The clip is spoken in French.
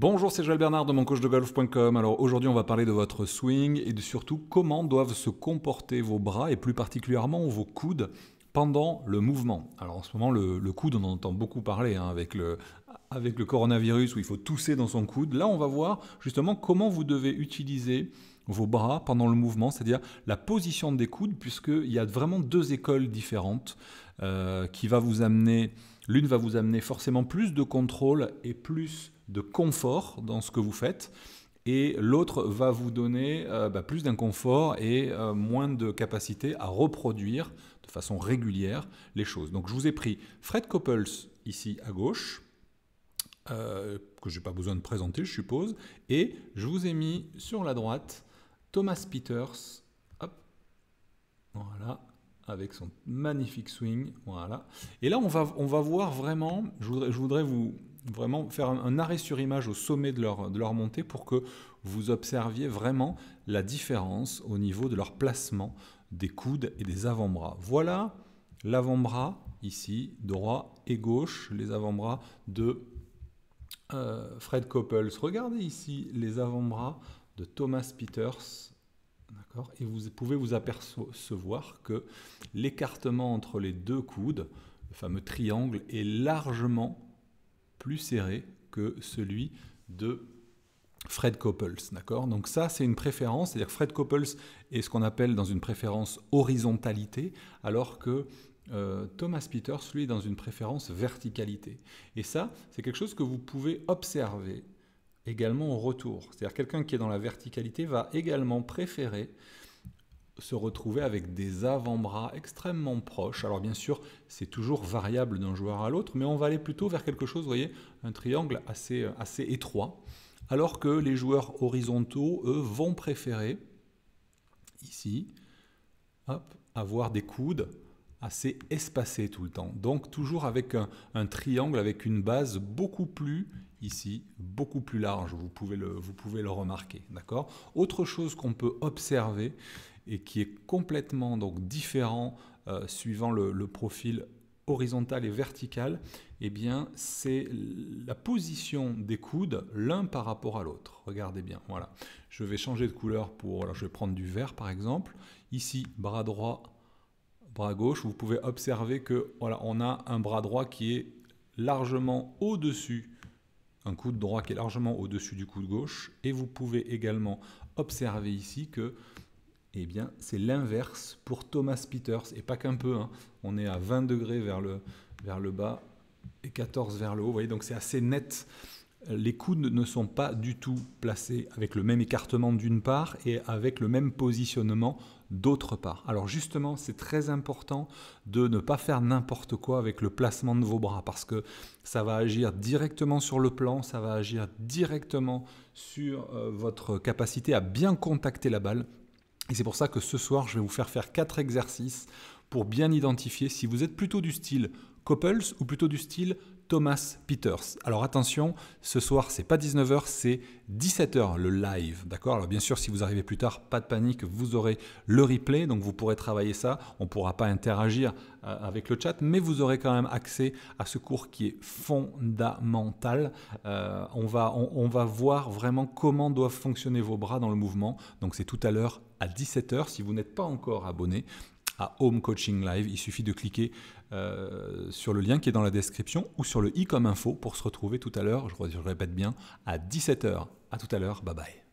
Bonjour, c'est Jal Bernard de mon coach de golf.com. Alors aujourd'hui, on va parler de votre swing et de surtout comment doivent se comporter vos bras et plus particulièrement vos coudes pendant le mouvement. Alors en ce moment, le, coude, on en entend beaucoup parler hein, avec, le, avec le coronavirus où il faut tousser dans son coude. Là, on va voir justement comment vous devez utiliser vos bras pendant le mouvement, c'est-à-dire la position des coudes, puisqu'il y a vraiment deux écoles différentes euh, qui va vous amener, l'une va vous amener forcément plus de contrôle et plus de confort dans ce que vous faites et l'autre va vous donner euh, bah, plus d'inconfort et euh, moins de capacité à reproduire de façon régulière les choses. Donc je vous ai pris Fred Coppels ici à gauche, euh, que je n'ai pas besoin de présenter je suppose, et je vous ai mis sur la droite Thomas Peters, voilà, avec son magnifique swing, voilà. Et là on va, on va voir vraiment, je voudrais, je voudrais vous, vraiment faire un arrêt sur image au sommet de leur, de leur montée pour que vous observiez vraiment la différence au niveau de leur placement des coudes et des avant-bras. Voilà l'avant-bras ici, droit et gauche, les avant-bras de euh, Fred Coppels. Regardez ici les avant-bras de Thomas Peters. D'accord Et vous pouvez vous apercevoir que l'écartement entre les deux coudes, le fameux triangle, est largement serré que celui de Fred Couples, d'accord Donc ça, c'est une préférence, c'est-à-dire Fred Couples est ce qu'on appelle dans une préférence horizontalité, alors que euh, Thomas Peters, lui, est dans une préférence verticalité. Et ça, c'est quelque chose que vous pouvez observer également au retour. C'est-à-dire quelqu'un qui est dans la verticalité va également préférer se retrouver avec des avant-bras extrêmement proches. Alors bien sûr, c'est toujours variable d'un joueur à l'autre, mais on va aller plutôt vers quelque chose, vous voyez, un triangle assez, euh, assez étroit, alors que les joueurs horizontaux, eux, vont préférer, ici, avoir des coudes assez espacés tout le temps. Donc toujours avec un, triangle, avec une base beaucoup plus ici beaucoup plus large, vous pouvez le, vous pouvez le remarquer. D'accord Autre chose qu'on peut observer, et qui est complètement donc différent euh, suivant le, profil horizontal et vertical, eh bien c'est la position des coudes l'un par rapport à l'autre. Regardez bien, voilà. Je vais changer de couleur pour, je vais prendre du vert par exemple. Ici, bras droit, bras gauche, vous pouvez observer que voilà, on a un bras droit qui est largement au-dessus un coude droit qui est largement au-dessus du coude gauche et vous pouvez également observer ici que eh bien, c'est l'inverse pour Thomas Peters, et pas qu'un peu. Hein. On est à 20 degrés vers le, vers le bas et 14 vers le haut. Vous voyez, donc c'est assez net. Les coudes ne sont pas du tout placés avec le même écartement d'une part et avec le même positionnement d'autre part. Alors justement, c'est très important de ne pas faire n'importe quoi avec le placement de vos bras parce que ça va agir directement sur le plan, ça va agir directement sur euh, votre capacité à bien contacter la balle et c'est pour ça que ce soir, je vais vous faire faire quatre exercices pour bien identifier si vous êtes plutôt du style couples ou plutôt du style Thomas Peters. Alors attention, ce soir c'est pas 19h, c'est 17h le live, d'accord Alors bien sûr, si vous arrivez plus tard, pas de panique, vous aurez le replay, donc vous pourrez travailler ça. On ne pourra pas interagir euh, avec le chat, mais vous aurez quand même accès à ce cours qui est fondamental. Euh, on, va, on va voir vraiment comment doivent fonctionner vos bras dans le mouvement. Donc c'est tout à l'heure à 17h. Si vous n'êtes pas encore abonné, à Home Coaching Live. Il suffit de cliquer euh, sur le lien qui est dans la description ou sur le i comme info pour se retrouver tout à l'heure, je répète bien, à 17h. À tout à l'heure, bye bye.